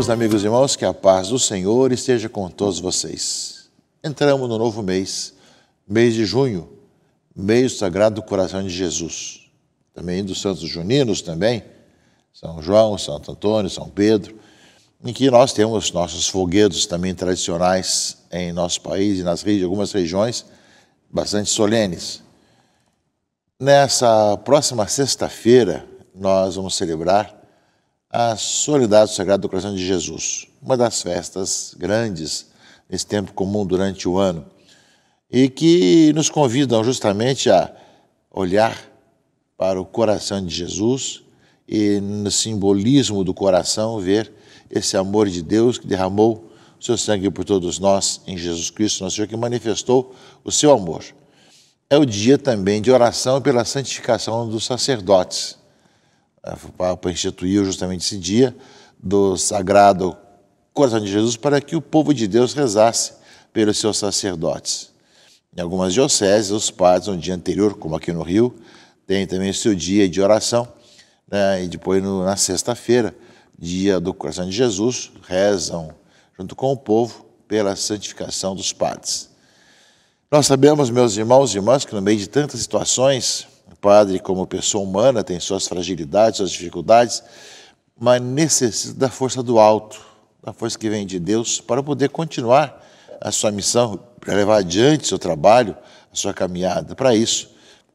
Meus amigos e irmãos, que a paz do Senhor esteja com todos vocês. Entramos no novo mês, mês de junho, mês do Sagrado Coração de Jesus. Também dos Santos Juninos também, São João, Santo Antônio, São Pedro, em que nós temos nossos foguedos também tradicionais em nosso país e nas regiões, algumas regiões bastante solenes. Nessa próxima sexta-feira, nós vamos celebrar a Solidariedade Sagrada do Coração de Jesus, uma das festas grandes nesse tempo comum durante o ano, e que nos convidam justamente a olhar para o coração de Jesus e no simbolismo do coração ver esse amor de Deus que derramou seu sangue por todos nós em Jesus Cristo, nosso Senhor, que manifestou o seu amor. É o dia também de oração pela santificação dos sacerdotes o Papa instituiu justamente esse dia do Sagrado Coração de Jesus para que o povo de Deus rezasse pelos seus sacerdotes. Em algumas dioceses, os padres, no dia anterior, como aqui no Rio, têm também o seu dia de oração. Né? E depois, no, na sexta-feira, dia do Coração de Jesus, rezam junto com o povo pela santificação dos padres. Nós sabemos, meus irmãos e irmãs, que no meio de tantas situações o padre, como pessoa humana, tem suas fragilidades, suas dificuldades, mas necessita da força do alto, da força que vem de Deus, para poder continuar a sua missão, para levar adiante seu trabalho, a sua caminhada. Para isso,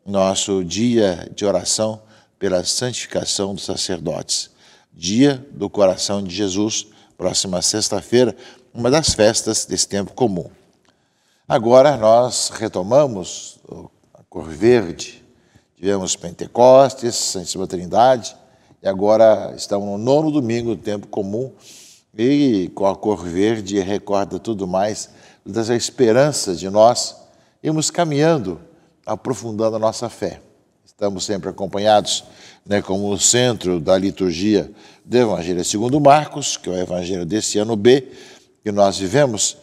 nosso dia de oração pela santificação dos sacerdotes, dia do coração de Jesus, próxima sexta-feira, uma das festas desse tempo comum. Agora nós retomamos a cor verde Tivemos Pentecostes, Santíssima Trindade, e agora estamos no nono domingo do tempo comum, e com a cor verde recorda tudo mais dessa esperança de nós irmos caminhando, aprofundando a nossa fé. Estamos sempre acompanhados, né, como o centro da liturgia do Evangelho segundo Marcos, que é o Evangelho desse ano B que nós vivemos,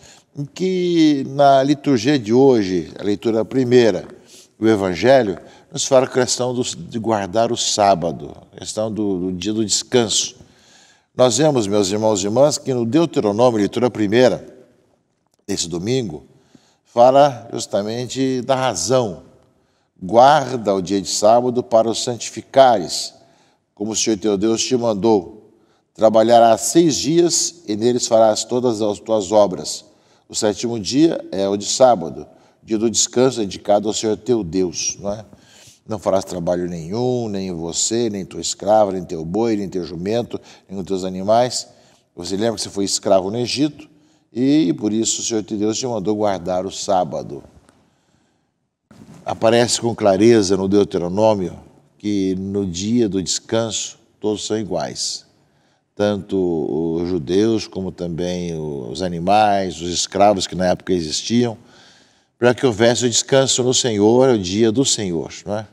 que na liturgia de hoje, a leitura primeira, o Evangelho nos fala a questão do, de guardar o sábado, a questão do, do, dia do descanso. Nós vemos, meus irmãos e irmãs, que no Deuteronômio, leitura primeira, esse domingo, fala justamente da razão. Guarda o dia de sábado para os santificares, como o Senhor teu Deus te mandou. Trabalharás seis dias e neles farás todas as tuas obras. O sétimo dia é o de sábado dia do descanso dedicado ao Senhor teu Deus, não é? Não farás trabalho nenhum, nem você, nem tua escrava, nem teu boi, nem teu jumento, nem os teus animais. Você lembra que você foi escravo no Egito e por isso o Senhor teu Deus te mandou guardar o sábado. Aparece com clareza no Deuteronômio que no dia do descanso todos são iguais tanto os judeus como também os animais, os escravos que na época existiam, para que houvesse o descanso no Senhor, o dia do Senhor. Não é?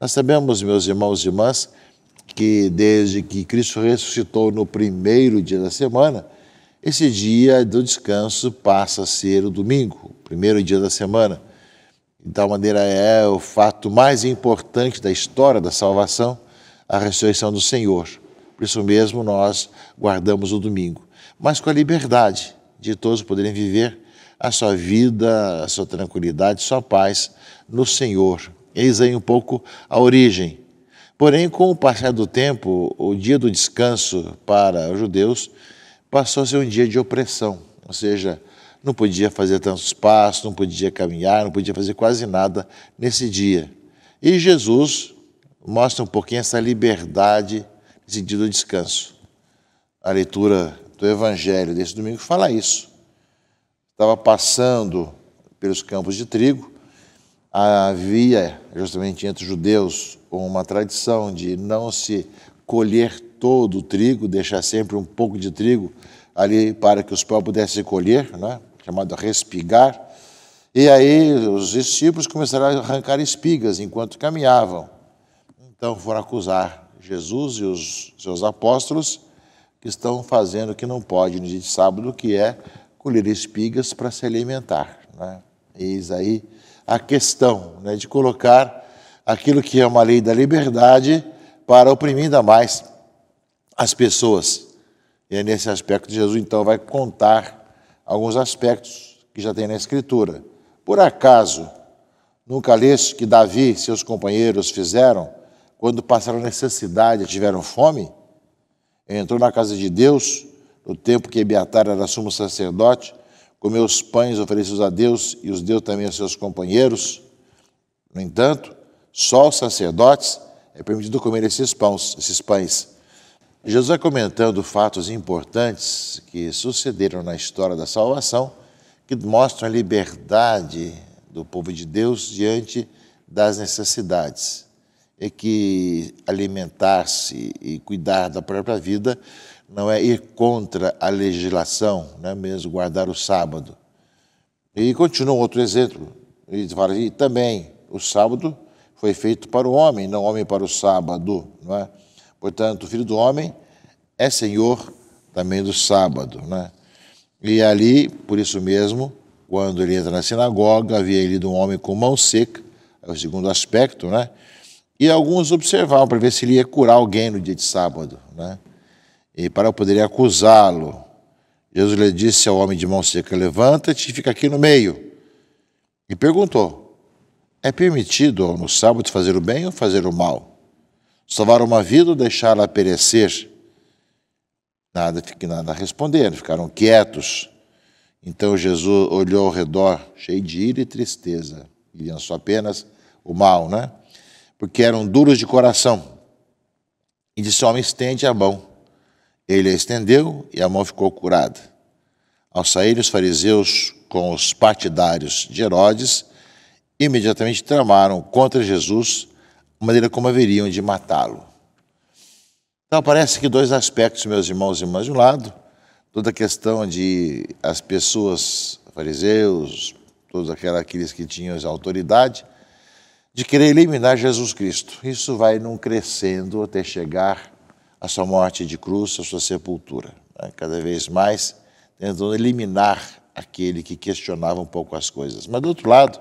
Nós sabemos, meus irmãos e irmãs, que desde que Cristo ressuscitou no primeiro dia da semana, esse dia do descanso passa a ser o domingo, o primeiro dia da semana. De tal maneira é o fato mais importante da história da salvação, a ressurreição do Senhor. Por isso mesmo nós guardamos o domingo, mas com a liberdade de todos poderem viver a sua vida, a sua tranquilidade, sua paz no Senhor. Eis aí um pouco a origem. Porém, com o passar do tempo, o dia do descanso para os judeus passou a ser um dia de opressão, ou seja, não podia fazer tantos passos, não podia caminhar, não podia fazer quase nada nesse dia. E Jesus mostra um pouquinho essa liberdade nesse dia do descanso. A leitura do Evangelho desse domingo fala isso estava passando pelos campos de trigo. Havia, justamente entre os judeus, uma tradição de não se colher todo o trigo, deixar sempre um pouco de trigo ali para que os pão pudessem colher, né? chamado respigar. E aí os discípulos começaram a arrancar espigas enquanto caminhavam. Então foram acusar Jesus e os seus apóstolos que estão fazendo o que não pode no dia de sábado, que é colher espigas para se alimentar. Né? Eis aí a questão né, de colocar aquilo que é uma lei da liberdade para oprimir ainda mais as pessoas. E é nesse aspecto que Jesus então vai contar alguns aspectos que já tem na Escritura. Por acaso, nunca leste que Davi e seus companheiros fizeram quando passaram necessidade e tiveram fome? Entrou na casa de Deus no tempo que Ebiatar era sumo sacerdote, comeu os pães oferecidos a Deus e os deu também aos seus companheiros. No entanto, só os sacerdotes é permitido comer esses pães, esses pães. Jesus é comentando fatos importantes que sucederam na história da salvação, que mostram a liberdade do povo de Deus diante das necessidades. É que alimentar-se e cuidar da própria vida não é ir contra a legislação, não é mesmo guardar o sábado. E continua outro exemplo, e, fala, e também o sábado foi feito para o homem, não o homem para o sábado, não é? Portanto, o filho do homem é senhor também do sábado, né? E ali, por isso mesmo, quando ele entra na sinagoga, havia ele de um homem com mão seca, é o segundo aspecto, né? E alguns observavam para ver se ele ia curar alguém no dia de sábado, né? e para poder acusá-lo. Jesus lhe disse ao homem de mão seca: Levanta-te e fica aqui no meio. E perguntou: É permitido no sábado fazer o bem ou fazer o mal? Salvar uma vida ou deixá-la perecer? Nada, nada respondendo, ficaram quietos. Então Jesus olhou ao redor, cheio de ira e tristeza, e lançou apenas o mal, né? Porque eram duros de coração. E disse: Homem, estende a mão. Ele a estendeu e a mão ficou curada. Ao saírem os fariseus com os partidários de Herodes, imediatamente tramaram contra Jesus a maneira como haveriam de matá-lo. Então, parece que dois aspectos, meus irmãos e irmãs, de um lado, toda a questão de as pessoas, fariseus, todos aqueles que tinham autoridade, de querer eliminar Jesus Cristo. Isso vai num crescendo até chegar a sua morte de cruz, a sua sepultura. Né? Cada vez mais tentando eliminar aquele que questionava um pouco as coisas. Mas do outro lado,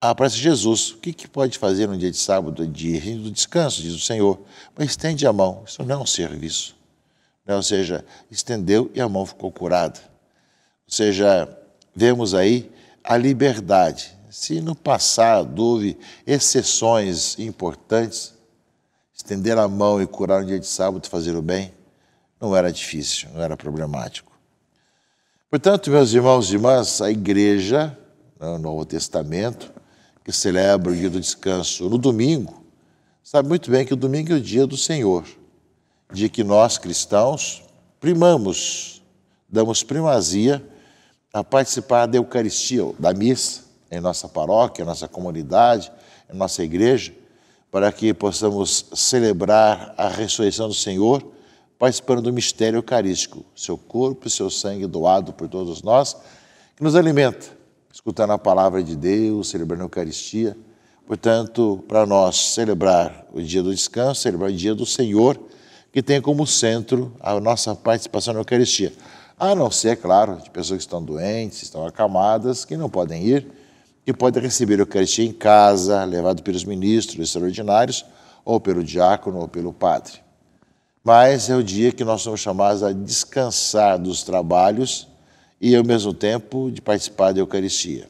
aparece Jesus. O que, que pode fazer no dia de sábado, dia do descanso, diz o Senhor? Mas estende a mão. Isso não é um serviço. Né? Ou seja, estendeu e a mão ficou curada. Ou seja, vemos aí a liberdade. Se no passado houve exceções importantes, estender a mão e curar um dia de sábado, fazer o bem, não era difícil, não era problemático. Portanto, meus irmãos e irmãs, a igreja, no né, Novo Testamento, que celebra o dia do descanso no domingo, sabe muito bem que o domingo é o dia do Senhor, dia que nós cristãos primamos, damos primazia a participar da Eucaristia, da missa, em nossa paróquia, em nossa comunidade, em nossa igreja para que possamos celebrar a ressurreição do Senhor, participando do mistério eucarístico, seu corpo e seu sangue doado por todos nós, que nos alimenta, escutando a palavra de Deus, celebrando a Eucaristia. Portanto, para nós celebrar o dia do descanso, celebrar o dia do Senhor, que tem como centro a nossa participação na Eucaristia. A não ser, é claro, de pessoas que estão doentes, estão acamadas, que não podem ir, e pode receber a Eucaristia em casa, levado pelos ministros extraordinários, ou pelo diácono, ou pelo padre. Mas é o dia que nós somos chamados a descansar dos trabalhos e, ao mesmo tempo, de participar da Eucaristia.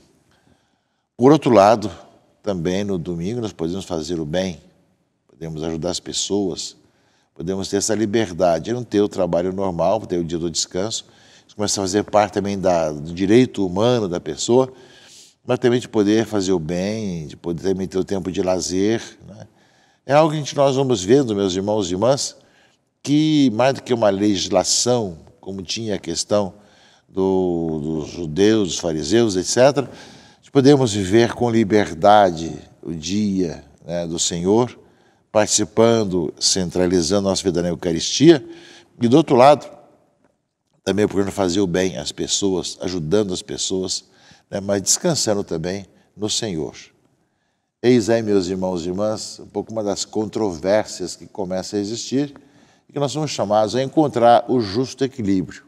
Por outro lado, também no domingo nós podemos fazer o bem, podemos ajudar as pessoas, podemos ter essa liberdade. de não ter o trabalho normal, ter o dia do descanso, isso começa a fazer parte também da, do direito humano da pessoa mas também de poder fazer o bem, de poder também ter o tempo de lazer. Né? É algo que nós vamos vendo, meus irmãos e irmãs, que mais do que uma legislação, como tinha a questão do, dos judeus, dos fariseus, etc., de podermos viver com liberdade o dia né, do Senhor, participando, centralizando nossa vida na Eucaristia, e do outro lado, também procurando fazer o bem às pessoas, ajudando as pessoas, né, mas descansando também no Senhor. Eis aí, meus irmãos e irmãs, um pouco uma das controvérsias que começa a existir e que nós somos chamados a encontrar o justo equilíbrio.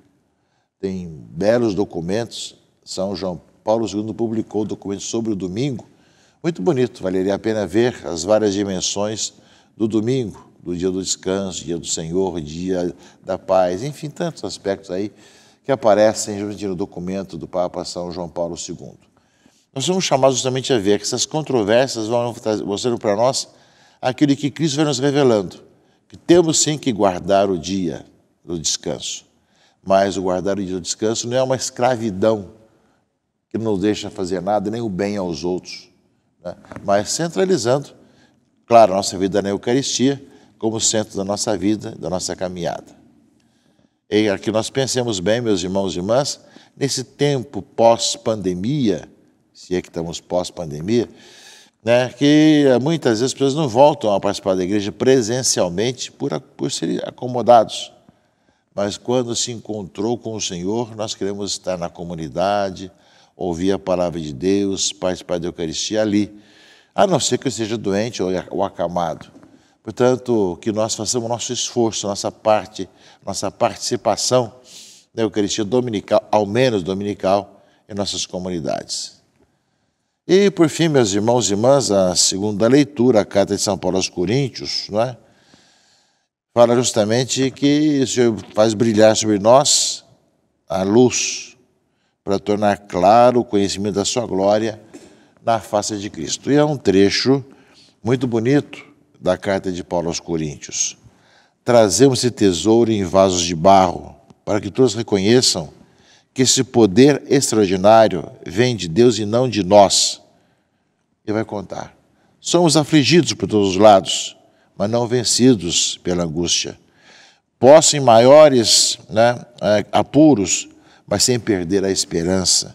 Tem belos documentos, São João Paulo II publicou um documento sobre o domingo, muito bonito, valeria a pena ver as várias dimensões do domingo, do dia do descanso, dia do Senhor, dia da paz, enfim, tantos aspectos aí que aparecem justamente no documento do Papa São João Paulo II. Nós somos chamados justamente a ver que essas controvérsias vão mostrando para nós aquilo que Cristo vai nos revelando, que temos sim que guardar o dia do descanso. Mas o guardar o dia do descanso não é uma escravidão que não nos deixa fazer nada, nem o bem aos outros, né? mas centralizando, claro, a nossa vida na Eucaristia como centro da nossa vida, da nossa caminhada é aqui que nós pensemos bem, meus irmãos e irmãs, nesse tempo pós-pandemia, se é que estamos pós-pandemia, né, que muitas vezes as pessoas não voltam a participar da igreja presencialmente por, por serem acomodados. Mas quando se encontrou com o Senhor, nós queremos estar na comunidade, ouvir a palavra de Deus, participar da Eucaristia ali, a não ser que eu seja doente ou acamado. Portanto, que nós façamos nosso esforço, nossa parte, nossa participação na né, Eucaristia dominical, ao menos dominical, em nossas comunidades. E, por fim, meus irmãos e irmãs, a segunda leitura, a carta de São Paulo aos Coríntios, não é? fala justamente que o Senhor faz brilhar sobre nós a luz para tornar claro o conhecimento da sua glória na face de Cristo. E é um trecho muito bonito da carta de Paulo aos Coríntios. Trazemos esse tesouro em vasos de barro, para que todos reconheçam que esse poder extraordinário vem de Deus e não de nós. Ele vai contar. Somos afligidos por todos os lados, mas não vencidos pela angústia. Posso em maiores né, eh, apuros, mas sem perder a esperança.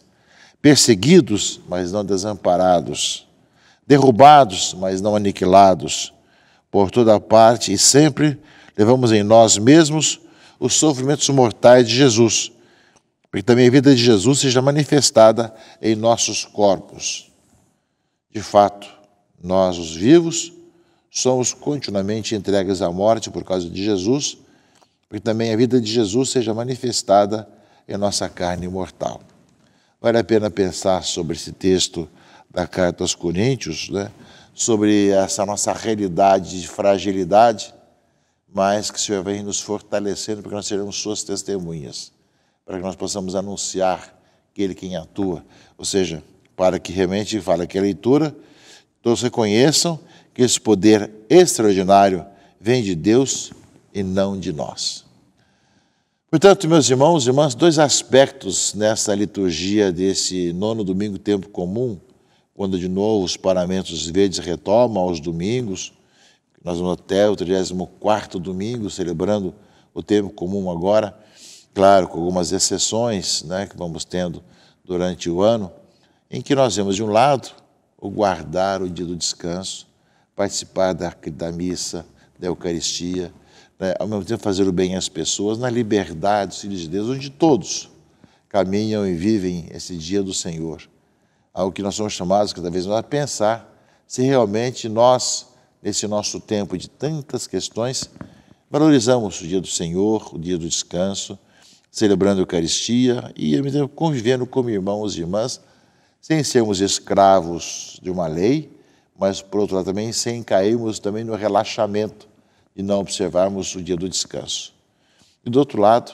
Perseguidos, mas não desamparados. Derrubados, mas não aniquilados por toda parte e sempre levamos em nós mesmos os sofrimentos mortais de Jesus, para que também a vida de Jesus seja manifestada em nossos corpos. De fato, nós, os vivos, somos continuamente entregues à morte por causa de Jesus, para que também a vida de Jesus seja manifestada em nossa carne mortal. Vale a pena pensar sobre esse texto da carta aos Coríntios, né? sobre essa nossa realidade de fragilidade, mas que o Senhor venha nos fortalecendo para que nós sejamos suas testemunhas, para que nós possamos anunciar aquele quem atua, ou seja, para que realmente fale que a é leitura, todos reconheçam que esse poder extraordinário vem de Deus e não de nós. Portanto, meus irmãos e irmãs, dois aspectos nessa liturgia desse nono domingo tempo comum quando de novo os paramentos verdes retomam aos domingos, nós vamos até o 34 domingo, celebrando o tempo comum agora, claro, com algumas exceções né, que vamos tendo durante o ano, em que nós vemos, de um lado, o guardar o dia do descanso, participar da, da missa, da Eucaristia, né, ao mesmo tempo fazer o bem às pessoas, na liberdade dos filhos de Deus, onde todos caminham e vivem esse dia do Senhor ao que nós somos chamados cada vez mais a pensar se realmente nós, nesse nosso tempo de tantas questões, valorizamos o dia do Senhor, o dia do descanso, celebrando a Eucaristia e, convivendo como irmãos e irmãs, sem sermos escravos de uma lei, mas, por outro lado, também sem cairmos também no relaxamento e não observarmos o dia do descanso. E, do outro lado,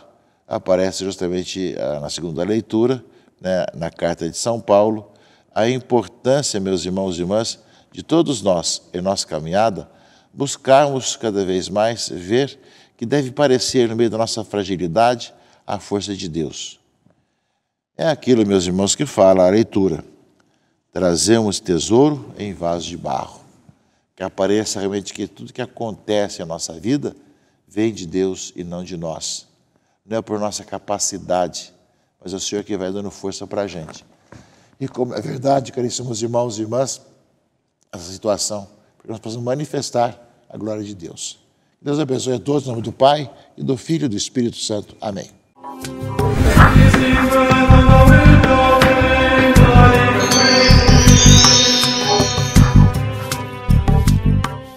aparece justamente ah, na segunda leitura, né, na carta de São Paulo, a importância, meus irmãos e irmãs, de todos nós em nossa caminhada buscarmos cada vez mais ver que deve parecer no meio da nossa fragilidade a força de Deus. É aquilo, meus irmãos, que fala a leitura. Trazemos tesouro em vaso de barro. Que apareça realmente que tudo que acontece na nossa vida vem de Deus e não de nós. Não é por nossa capacidade, mas é o Senhor que vai dando força para a gente. E como é verdade, caríssimos irmãos e irmãs, essa situação, porque nós possamos manifestar a glória de Deus. Deus abençoe a todos, em nome do Pai e do Filho e do Espírito Santo. Amém.